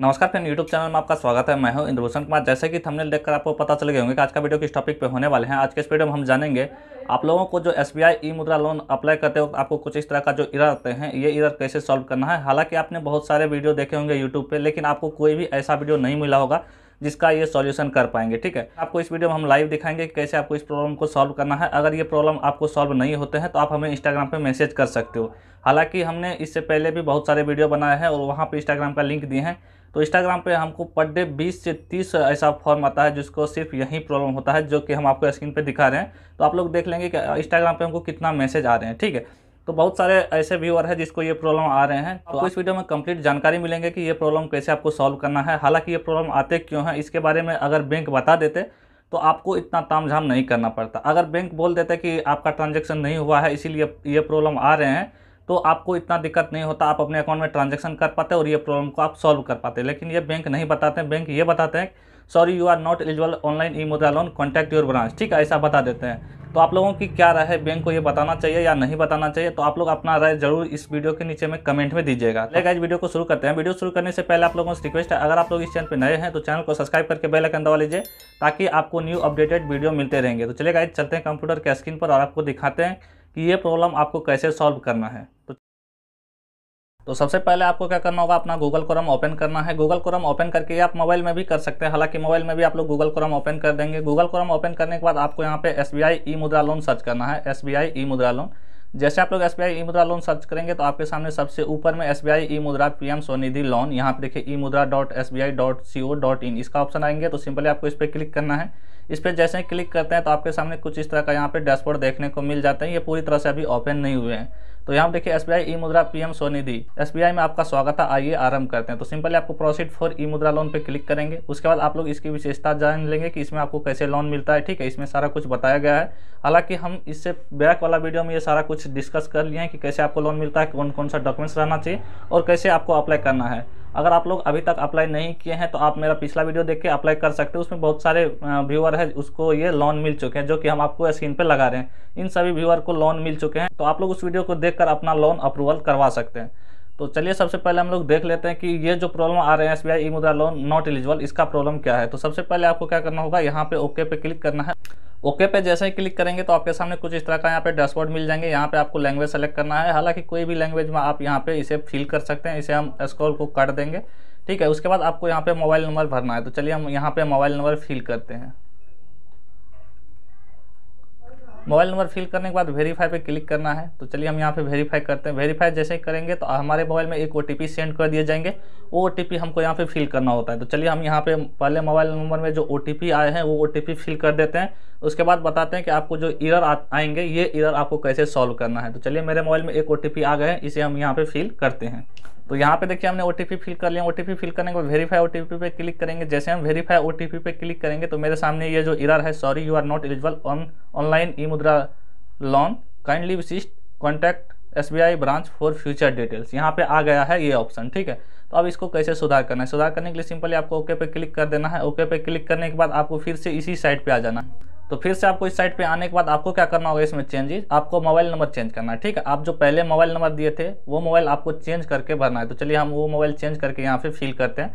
नमस्कार friend YouTube channel में आपका स्वागत है मैं हूं इंद्रभूषण कुमार जैसे कि थंबनेल देखकर आपको पता चल गए होंगे कि आज का वीडियो किस टॉपिक पे होने वाले हैं आज के इस वीडियो में हम जानेंगे आप लोगों को जो S B E Mudra loan apply करते वक्त आपको कुछ इस तरह का जो इरर आते हैं ये इरर कैसे सॉल्व करना है हालांकि आपने बहुत सारे वीडियो देखे होंगे यूट्यूब पर लेकिन आपको कोई भी ऐसा वीडियो नहीं मिला होगा जिसका ये सॉल्यूशन कर पाएंगे ठीक है आपको इस वीडियो में हम लाइव दिखाएंगे कि कैसे आपको इस प्रॉब्लम को सॉल्व करना है अगर ये प्रॉब्लम आपको सॉल्व नहीं होते हैं तो आप हमें इंस्टाग्राम पर मैसेज कर सकते हो हालांकि हमने इससे पहले भी बहुत सारे वीडियो बनाए हैं और वहाँ पर इंस्टाग्राम का लिंक दिए हैं तो इंस्टाग्राम पे हमको पर डे बीस से तीस ऐसा फॉर्म आता है जिसको सिर्फ यही प्रॉब्लम होता है जो कि हम आपको स्क्रीन पर दिखा रहे हैं तो आप लोग देख लेंगे कि इंस्टाग्राम पर हमको कितना मैसेज आ रहे हैं ठीक है तो बहुत सारे ऐसे व्यूअर हैं जिसको ये प्रॉब्लम आ रहे हैं तो इस वीडियो में कंप्लीट जानकारी मिलेंगे कि ये प्रॉब्लम कैसे आपको सॉल्व करना है हालांकि ये प्रॉब्लम आते क्यों हैं इसके बारे में अगर बैंक बता देते तो आपको इतना तामझाम नहीं करना पड़ता अगर बैंक बोल देते कि आपका ट्रांजेक्शन नहीं हुआ है इसीलिए ये प्रॉब्लम आ रहे हैं तो आपको इतना दिक्कत नहीं होता आप अपने अकाउंट में ट्रांजेक्शन कर पाते और ये प्रॉब्लम को आप सॉल्व कर पाते लेकिन ये बैंक नहीं बताते हैं बैंक ये बताते हैं sorry you are not eligible online e Mudra loan contact your branch ठीक है ऐसा बता देते हैं तो आप लोगों की क्या राय है बैंक को ये बताना चाहिए या नहीं बताना चाहिए तो आप लोग अपना राय जरूर इस वीडियो के नीचे में कमेंट में दीजिएगा लेकिन तो आज वीडियो को शुरू करते हैं वीडियो शुरू करने से पहले आप लोगों से रिक्वेस्ट है अगर आप लोग इस चैनल पर नए हैं तो चैनल को सब्सक्राइब करके आइकन दबा लीजिए ताकि आपको न्यू अपडेटेड वीडियो मिलते रहेंगे तो चलेगा चलते हैं कंप्यूटर के स्क्रीन पर और आपको दिखाते हैं कि ये प्रॉब्लम आपको कैसे सॉल्व करना है तो सबसे पहले आपको क्या करना होगा अपना गूगल क्रोम ओपन करना है गूगल क्रोम ओपन करके आप मोबाइल में भी कर सकते हैं हालांकि मोबाइल में भी आप लोग गूगल क्रोम ओपन कर देंगे गूगल क्रोम ओपन करने के बाद आपको यहाँ पे S B E Mudra loan search करना है S B E Mudra loan जैसे आप लोग S B E Mudra loan search करेंगे तो आपके सामने सबसे ऊपर में एस बी ई मुद्रा पी एम स्वनिधि लोन यहाँ पे देखिए e Mudra dot S B I dot C O dot in इसका ऑप्शन आएंगे तो सिंपली आपको इस पर क्लिक करना है इस पर जैसे ही क्लिक करते हैं तो आपके सामने कुछ इस तरह का यहाँ पे डैशबोर्ड देखने को मिल जाता है ये पूरी तरह से अभी ओपन नहीं हुए हैं तो यहाँ देखिए एस बी ई मुद्रा पीएम स्वनिधि एस में आपका स्वागत है आइए आरंभ करते हैं तो सिंपली आपको proceed for E Mudra loan पे क्लिक करेंगे उसके बाद आप लोग इसकी विशेषता जान लेंगे कि इसमें आपको कैसे लोन मिलता है ठीक है इसमें सारा कुछ बताया गया है हालांकि हम इससे बैक वाला वीडियो में ये सारा कुछ डिस्कस कर लिए हैं कि कैसे आपको लोन मिलता है कौन कौन सा डॉक्यूमेंट्स रहना चाहिए और कैसे आपको अप्लाई करना है अगर आप लोग अभी तक अप्लाई नहीं किए हैं तो आप मेरा पिछला वीडियो देख के अप्लाई कर सकते हो उसमें बहुत सारे व्यूअर है उसको ये लोन मिल चुके हैं जो कि हम आपको स्क्रीन पर लगा रहे हैं इन सभी व्यूअर को लोन मिल चुके हैं तो आप लोग उस वीडियो को देख अपना लोन अप्रूवल करवा सकते हैं तो चलिए सबसे पहले हम लोग देख लेते हैं कि ये जो प्रॉब्लम आ रहे हैं S B I e Mudra loan not eligible इसका प्रॉब्लम क्या है तो सबसे पहले आपको क्या करना होगा यहाँ पे ओके पे क्लिक करना है ओके पे जैसे ही क्लिक करेंगे तो आपके सामने कुछ इस तरह का यहाँ पे डैशबोर्ड मिल जाएंगे यहाँ पे आपको लैंग्वेज सेलेक्ट करना है हालांकि कोई भी लैंग्वेज में आप यहाँ पे इसे फिल कर सकते हैं इसे हम स्क्रॉल को काट देंगे ठीक है उसके बाद आपको यहाँ पे मोबाइल नंबर भरना है तो चलिए हम यहाँ पे मोबाइल नंबर फिल करते हैं मोबाइल नंबर फिल करने के बाद वेरीफाई पे क्लिक करना है तो चलिए हम यहाँ पे वेरीफाई करते हैं वेरीफाई जैसे ही करेंगे तो हमारे मोबाइल में एक ओ सेंड कर दिए जाएंगे वो ओ हमको यहाँ पे फिल करना होता है तो चलिए हम यहाँ पे पहले मोबाइल नंबर में जो ओ आए हैं वो ओ फिल कर देते हैं उसके बाद बताते हैं कि आपको जो इरर आएंगे ये इरर आपको कैसे सॉल्व करना है तो चलिए मेरे मोबाइल में एक ओ आ गए हैं इसे हम यहाँ पर फिल करते हैं तो यहाँ पे देखिए हमने ओ फिल कर लिया ओ फिल करने के बाद वेरीफाई ओ पे क्लिक करेंगे जैसे हम वेरीफाई ओ पे क्लिक करेंगे तो मेरे सामने ये जो इरर है sorry you are not eligible on online e Mudra loan kindly विशिष्ट contact S branch for future details यहाँ पे आ गया है ये ऑप्शन ठीक है तो अब इसको कैसे सुधार करना है सुधार करने के लिए सिंपली आपको ओके पे क्लिक कर देना है ओके पे क्लिक करने के बाद आपको फिर से इसी साइट पे आ जाना है तो फिर से आपको इस साइट पे आने के बाद आपको क्या करना होगा इसमें चेंजेस आपको मोबाइल नंबर चेंज करना है ठीक है आप जो पहले मोबाइल नंबर दिए थे वो मोबाइल आपको चेंज करके भरना है तो चलिए हम वो मोबाइल चेंज करके यहाँ पे फिल करते हैं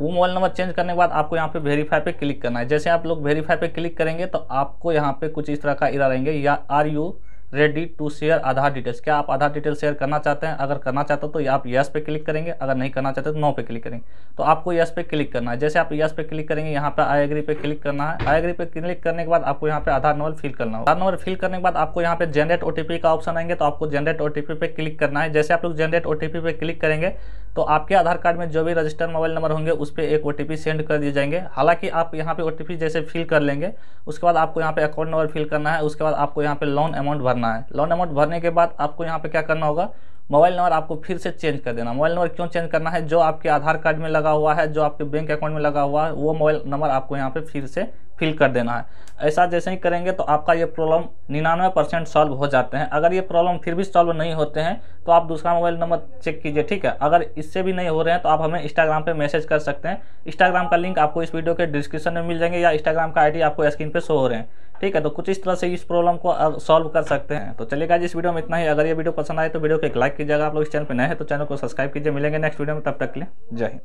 वो मोबाइल नंबर चेंज करने के बाद आपको यहाँ पे वेरीफाई पे क्लिक करना है जैसे आप लोग वेरीफाई पे क्लिक करेंगे तो आपको यहाँ पे कुछ इस तरह का इरा रहेंगे या are you ready to share Aadhaar details क्या आप आधार डिटेल शेयर करना चाहते हैं अगर करना चाहते हो तो आप यस पे क्लिक करेंगे अगर नहीं करना चाहते तो नो पे क्लिक करेंगे तो आपको यस पे क्लिक करना है जैसे आप यस पे क्लिक करेंगे यहाँ पे आई एग्री पे क्लिक करना है आई एग्री पे क्लिक करने के बाद आपको यहाँ पे आधार नंबर फिल करना है आधार नंबर फिल करने के बाद आपको यहाँ पे जनरेट ओटीपी का ऑप्शन आएंगे तो आपको जनरेट ओटीपी पे क्लिक करना है जैसे आप लोग जनरेट ओटीपी पे क्लिक करेंगे तो आपके आधार कार्ड में जो भी रजिस्टर्ड मोबाइल नंबर होंगे उस पर एक ओ सेंड कर दिए जाएंगे हालांकि आप यहाँ पे ओ जैसे फिल कर लेंगे उसके बाद आपको यहाँ पे अकाउंट नंबर फिल करना है उसके बाद आपको यहाँ पे लोन अमाउंट भरना है लोन अमाउंट भरने के बाद आपको यहाँ पे क्या करना होगा मोबाइल नंबर आपको फिर से चेंज कर देना मोबाइल नंबर क्यों चेंज करना है जो आपके आधार कार्ड में लगा हुआ है जो आपके बैंक अकाउंट में लगा हुआ है वो मोबाइल नंबर आपको यहाँ पे फिर से फिल कर देना है ऐसा जैसे ही करेंगे तो आपका ये प्रॉब्लम निन्यानवे परसेंट सॉल्व हो जाते हैं अगर ये प्रॉब्लम फिर भी सॉल्व नहीं होते हैं तो आप दूसरा मोबाइल नंबर चेक कीजिए ठीक है अगर इससे भी नहीं हो रहे हैं तो आप हमें इंस्टाग्राम पे मैसेज कर सकते हैं इंस्टाग्राम का लिंक आपको इस वीडियो के डिस्क्रिप्शन में मिल जाएंगे या इंस्टाग्राम का आई आपको स्क्रीन पर शो हो रहे हैं ठीक है तो कुछ इस तरह से इस प्रॉब्लम को सॉल्व कर सकते हैं तो चलेगा इस वीडियो में इतना ही अगर ये वीडियो पसंद आए तो वीडियो को एक लाइक कीजिएगा आप लोग इस चैनल पर नए हैं तो चैनल को सब्सक्राइब कीजिए मिलेंगे नेक्स्ट वीडियो में तब तक के लिए जय हिंद